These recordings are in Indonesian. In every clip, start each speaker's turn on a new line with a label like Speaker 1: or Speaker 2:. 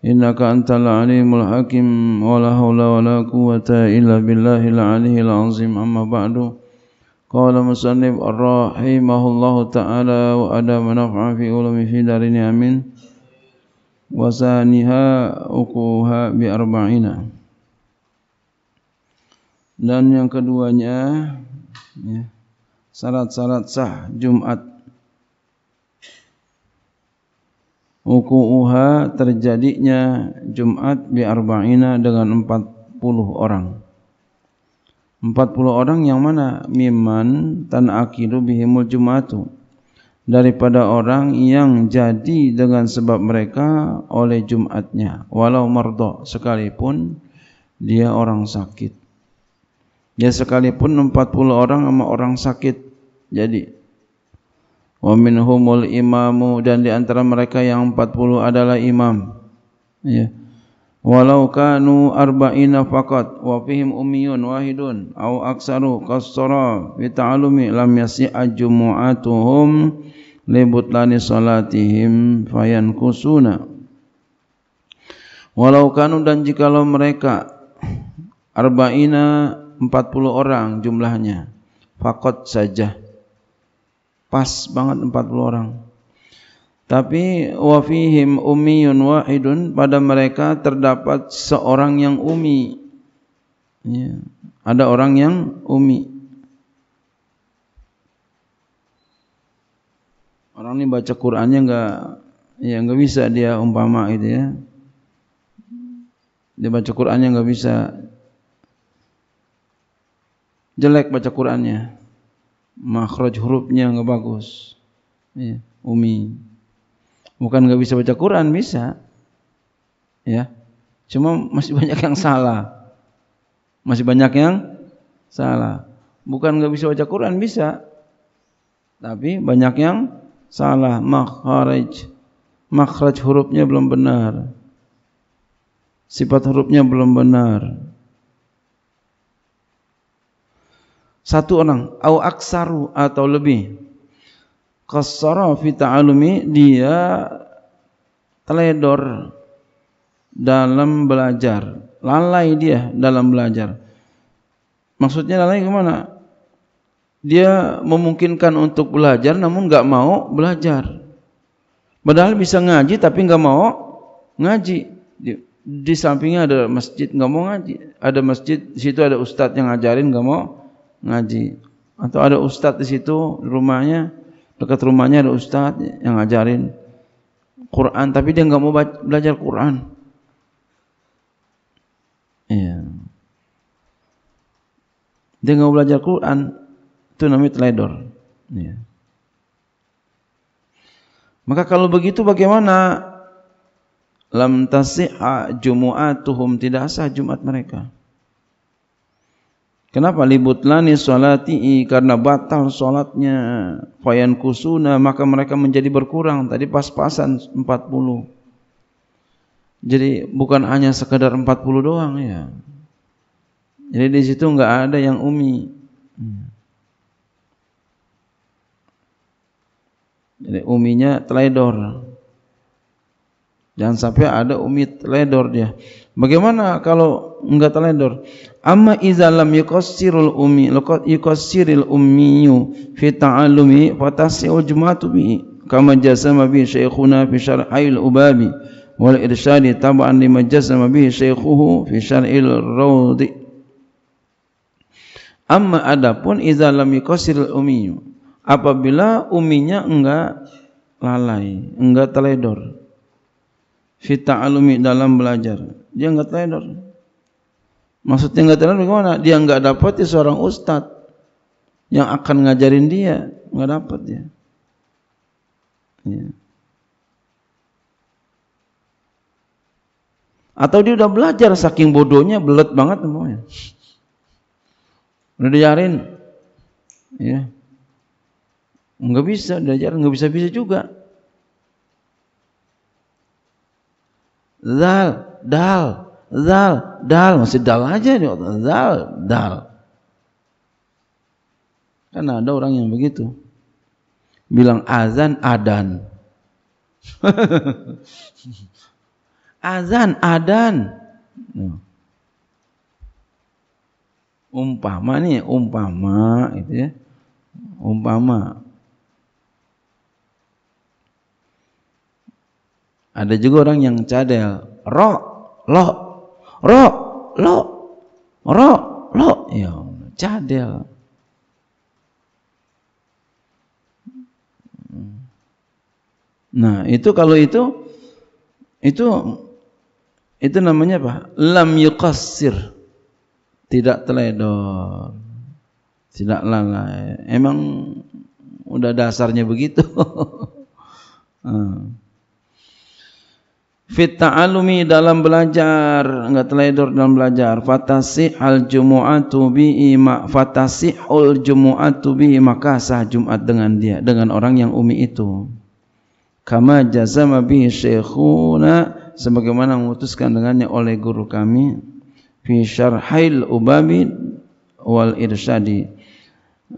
Speaker 1: innaka antal alimul hakim wala haula wala quwata illa billahil aliyil azim amma ba'du qala musannif arrahimahullahu ta'ala wa ada manafa'a fi ulumi fi darin amin wa saniha bi arba'ina dan yang keduanya ya, syarat-syarat sah Jumat wuku'uha terjadinya Jumat bi arba'ina dengan 40 orang. 40 orang yang mana? Miman tan akidu bihimul jumatu. Daripada orang yang jadi dengan sebab mereka oleh Jumatnya. Walau mardo sekalipun dia orang sakit. Ya sekalipun 40 orang sama orang sakit jadi wa minhumul imamu dan di antara mereka yang 40 adalah imam ya walau kanu arba'ina faqat wa fihim ummiyun wahidun aw aksaru qasara fi ta'alumi lam yasi ajmu'atuhum libutlani salatihim fayan kusuna walau kanu dan jikalau mereka arba'ina 40 orang jumlahnya faqat saja Pas banget 40 orang. Tapi wafihim ummiyun wahidun pada mereka terdapat seorang yang umi. Ya. Ada orang yang umi. Orang ini baca Qur'annya enggak ya enggak bisa dia umpama itu ya. Dia baca Qur'annya enggak bisa. Jelek baca Qur'annya makhraj hurufnya enggak bagus. Ya, umi. Bukan enggak bisa baca Quran, bisa. Ya. Cuma masih banyak yang salah. Masih banyak yang salah. Bukan enggak bisa baca Quran, bisa. Tapi banyak yang salah makhraj. Makhraj hurufnya belum benar. Sifat hurufnya belum benar. satu orang au aksaru atau lebih qassara fi ta'alumi dia teledor dalam belajar lalai dia dalam belajar maksudnya lalai kemana dia memungkinkan untuk belajar namun nggak mau belajar padahal bisa ngaji tapi nggak mau ngaji di, di sampingnya ada masjid nggak mau ngaji ada masjid di situ ada ustadz yang ngajarin nggak mau ngaji atau ada ustadz di situ rumahnya dekat rumahnya ada ustadz yang ngajarin Quran tapi dia nggak mau belajar Quran iya dia nggak mau belajar Quran itu namanya teledor iya maka kalau begitu bagaimana lam tasih'a jumu'atuhum tidak sah Jumat mereka Kenapa libutlani salati karena batal salatnya fayan kusuna maka mereka menjadi berkurang tadi pas-pasan 40. Jadi bukan hanya sekedar 40 doang ya. Jadi di situ enggak ada yang umi. Jadi uminya teledor. Jangan sampai ada umi teledor dia. Bagaimana kalau enggak teledor? Amma idza lam yukassirul ummi yukassiril ummiyu fi ta'allumi fatasi'u jumatu bi kama jasama bi syekhuna fi syar'il ubabi wal irsyadi tab'an lima jasama bi syekhuhu fi syar'il rawdi Amma adapun idza lam yukassirul ummiyu apabila uminya enggak lalai, enggak teledor fi ta'allumi dalam belajar, dia enggak teledor Maksudnya nggak tenar bagaimana? Dia nggak dapat ya seorang ustad yang akan ngajarin dia nggak dapat ya. ya. Atau dia udah belajar saking bodohnya belet banget semuanya. Udah diajarin, ya nggak bisa diajarin nggak bisa bisa juga. Dal dal, Zal, dal, masih dal aja nih. Zal, dal. Kan ada orang yang begitu. Bilang azan, adan. azan, adan. Umpama nih, umpama itu ya. Umpama. Ada juga orang yang cadel. Ro, lo ro lo ro lo ya cadel nah itu kalau itu itu itu namanya apa lam yuqassir tidak teledor tidak lalai emang udah dasarnya begitu hmm. fit ta'alumi dalam belajar enggak teledor dalam belajar fatasihal jumu'atu bi ma fatasihul jumu'atu bi maka sah Jumat dengan dia dengan orang yang umi itu kama jazama bi syekhuna sebagaimana memutuskan dengannya oleh guru kami fi syarhail ubabi wal irsyadi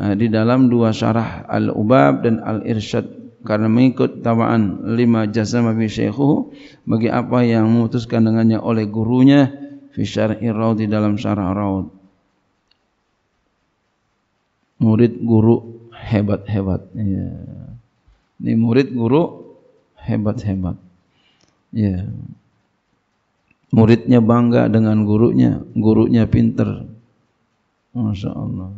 Speaker 1: eh, di dalam dua syarah al-ubab dan al-irsyad karena mengikut tawaan lima jasa bi syaikhuhu bagi apa yang memutuskan dengannya oleh gurunya fi syar'i raud di dalam syarah raud murid guru hebat-hebat ya ini murid guru hebat-hebat ya muridnya bangga dengan gurunya gurunya pinter Masya Allah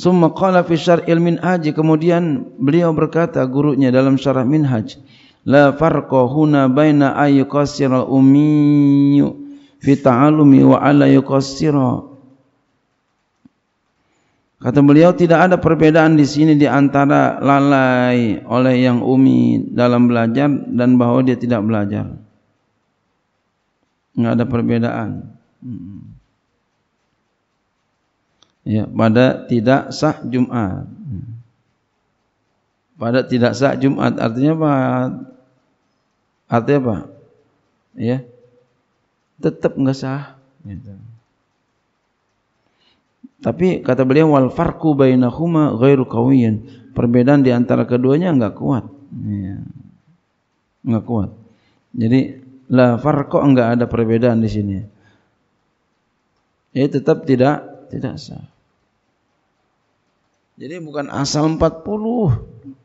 Speaker 1: Summa qala fi syar'il minhaj kemudian beliau berkata gurunya dalam syarah minhaj la farqa huna baina ay yuqassira ummi fi ta'allumi wa ala yuqassira Kata beliau tidak ada perbedaan di sini di antara lalai oleh yang umi dalam belajar dan bahwa dia tidak belajar. Enggak ada perbedaan. Hmm. ya, pada tidak sah Jumat. Pada tidak sah Jumat artinya apa? Artinya apa? Ya. Tetap enggak sah. Gitu. Tapi kata beliau wal farqu bainahuma ghairu qawiyin. Perbedaan di antara keduanya enggak kuat. Ya. Enggak kuat. Jadi la farqu enggak ada perbedaan di sini. Ya tetap tidak tidak sah. Jadi bukan asal 40.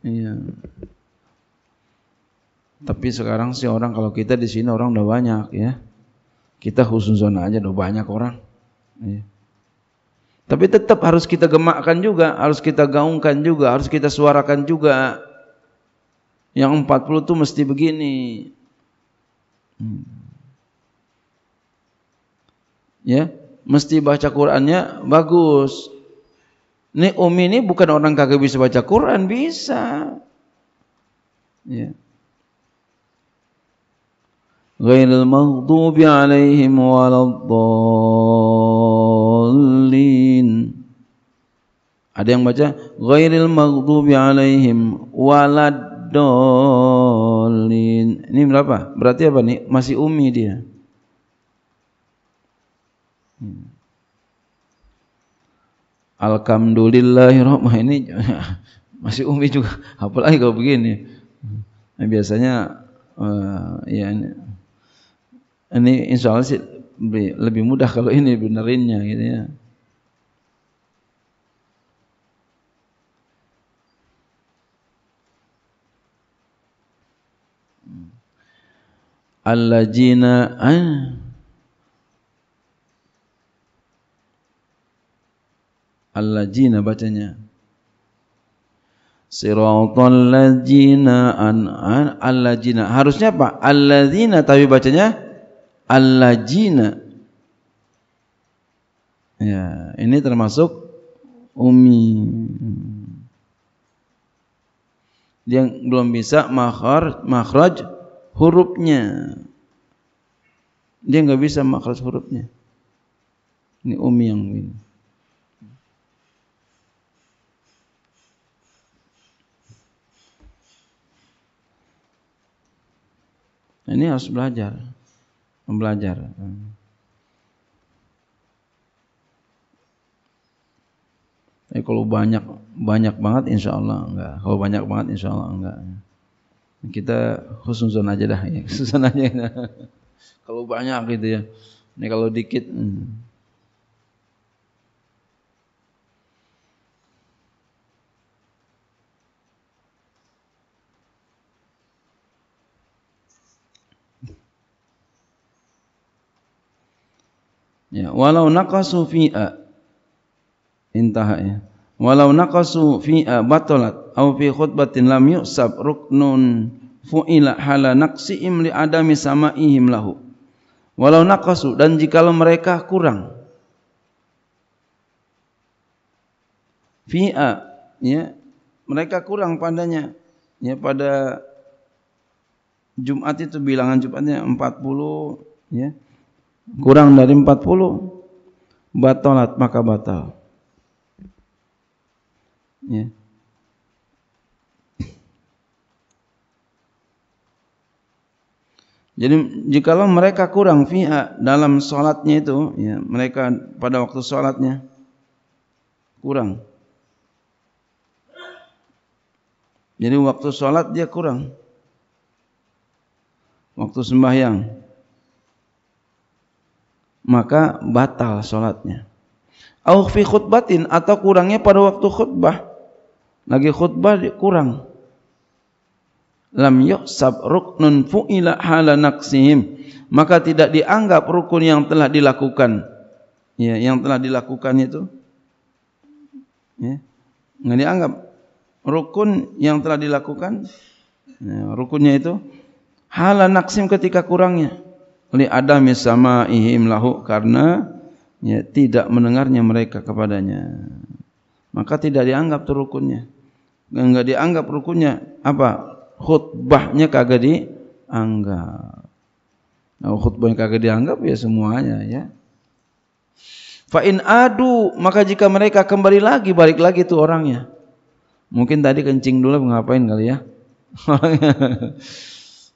Speaker 1: Iya. Tapi sekarang sih orang kalau kita di sini orang udah banyak ya. Kita khusus zona aja udah banyak orang. Iya. Tapi tetap harus kita gemakkan juga, harus kita gaungkan juga, harus kita suarakan juga. Yang 40 tuh mesti begini. Hmm. Ya, mesti baca Qur'annya bagus. Ini Umi ini bukan orang kagak bisa baca Quran, bisa. Ya. Ghairil maghdubi alaihim waladdallin. Ada yang baca ghairil maghdubi alaihim waladdallin. Ini berapa? Berarti apa nih? Masih umi dia. Hmm. Alhamdulillahirrahmanirrahim ini masih umi juga apalagi kalau begini nah, biasanya uh, ya ini, ini insya Allah sih lebih, lebih mudah kalau ini benerinnya gitu ya jina, ah jina bacanya. Siratal jina an, an jina Harusnya apa? jina tapi bacanya jina. Ya, ini termasuk umi. Dia belum bisa makhraj makhraj hurufnya. Dia nggak bisa makhraj hurufnya. Ini umi yang ini. Nah, ini harus belajar, belajar. Eh, kalau banyak banyak banget insya Allah enggak. Kalau banyak banget insya Allah enggak. Kita khusus-khusus aja dah ya. Khusnuzon aja. Ya. kalau banyak gitu ya. Ini kalau dikit. Hmm. Ya, walau naqasu fi'a intaha ya. Walau naqasu fi'a batalat au fi khutbatin lam yusab ruknun fu'ila hala naqsihim li adami sama'ihim lahu. Walau naqasu dan jikalau mereka kurang fi'a ya mereka kurang padanya ya pada Jumat itu bilangan Jumatnya 40 ya kurang dari 40 batalat maka batal ya Jadi jikalau mereka kurang fiha dalam sholatnya itu, ya, mereka pada waktu sholatnya kurang. Jadi waktu sholat dia kurang. Waktu sembahyang. maka batal sholatnya. Au khutbatin atau kurangnya pada waktu khutbah. Lagi khutbah kurang. Lam yuksab ruknun fu'ila hala naqsihim. Maka tidak dianggap rukun yang telah dilakukan. Ya, yang telah dilakukan itu. Ya. Nggak dianggap. Rukun yang telah dilakukan. Ya, rukunnya itu. Hala naqsim ketika kurangnya. li adami ihim lahu karena ya, tidak mendengarnya mereka kepadanya maka tidak dianggap tuh rukunnya enggak dianggap rukunnya apa khutbahnya kagak dianggap nah, khutbahnya kagak dianggap ya semuanya ya fa in adu maka jika mereka kembali lagi balik lagi itu orangnya mungkin tadi kencing dulu ngapain kali ya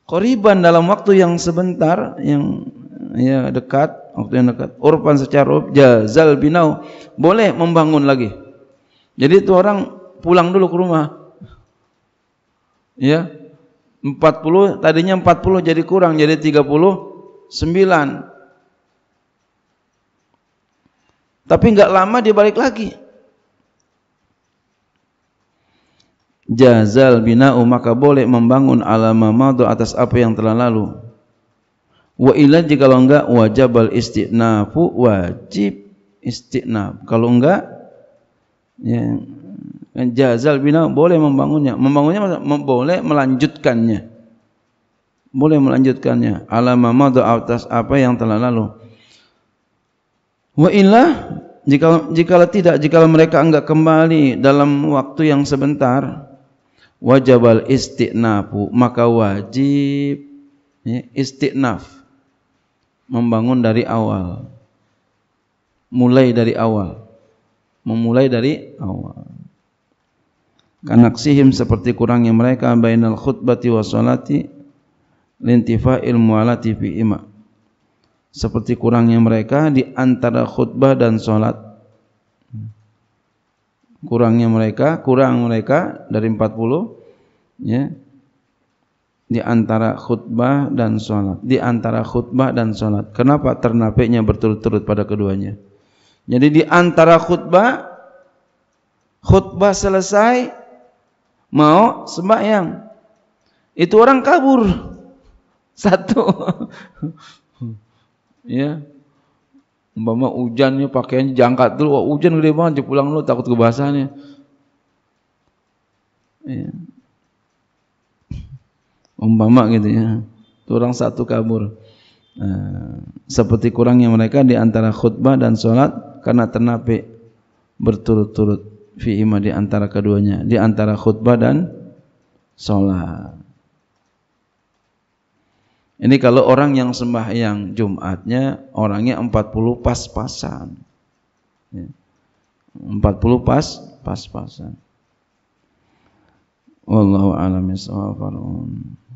Speaker 1: Koriban dalam waktu yang sebentar yang ya dekat waktu yang dekat urban secara jazal binau boleh membangun lagi. Jadi itu orang pulang dulu ke rumah. Ya. 40 tadinya 40 jadi kurang jadi 39. Tapi enggak lama dia balik lagi. jazal bina'u maka boleh membangun alama madu atas apa yang telah lalu wa ilan jika kalau enggak wajib al istinafu wajib istiqnaf. kalau enggak ya kan jazal binau boleh membangunnya membangunnya boleh melanjutkannya boleh melanjutkannya alama madu atas apa yang telah lalu wa illa jika jika tidak jika mereka enggak kembali dalam waktu yang sebentar wajabal istiqnafu maka wajib ya, istiqnaf membangun dari awal mulai dari awal memulai dari awal sihim seperti kurangnya mereka bainal khutbati wa lintifa ilmu mualati fi ima seperti kurangnya mereka di antara khutbah dan solat kurangnya mereka, kurang mereka dari 40 ya. Di antara khutbah dan salat, di antara khutbah dan salat. Kenapa ternapeknya berturut-turut pada keduanya? Jadi di antara khutbah khutbah selesai mau sembahyang. Itu orang kabur. Satu. ya, umpama hujannya pakaian jangkat dulu wah hujan gede banget pulang lu takut kebasahannya ya. umpama gitu ya kurang satu kabur eh, seperti kurangnya mereka di antara khutbah dan sholat karena ternapi berturut-turut fiimah di antara keduanya di antara khutbah dan sholat ini kalau orang yang sembahyang Jumatnya orangnya 40 pas-pasan. 40 ya. pas pas-pasan. Wallahu a'lam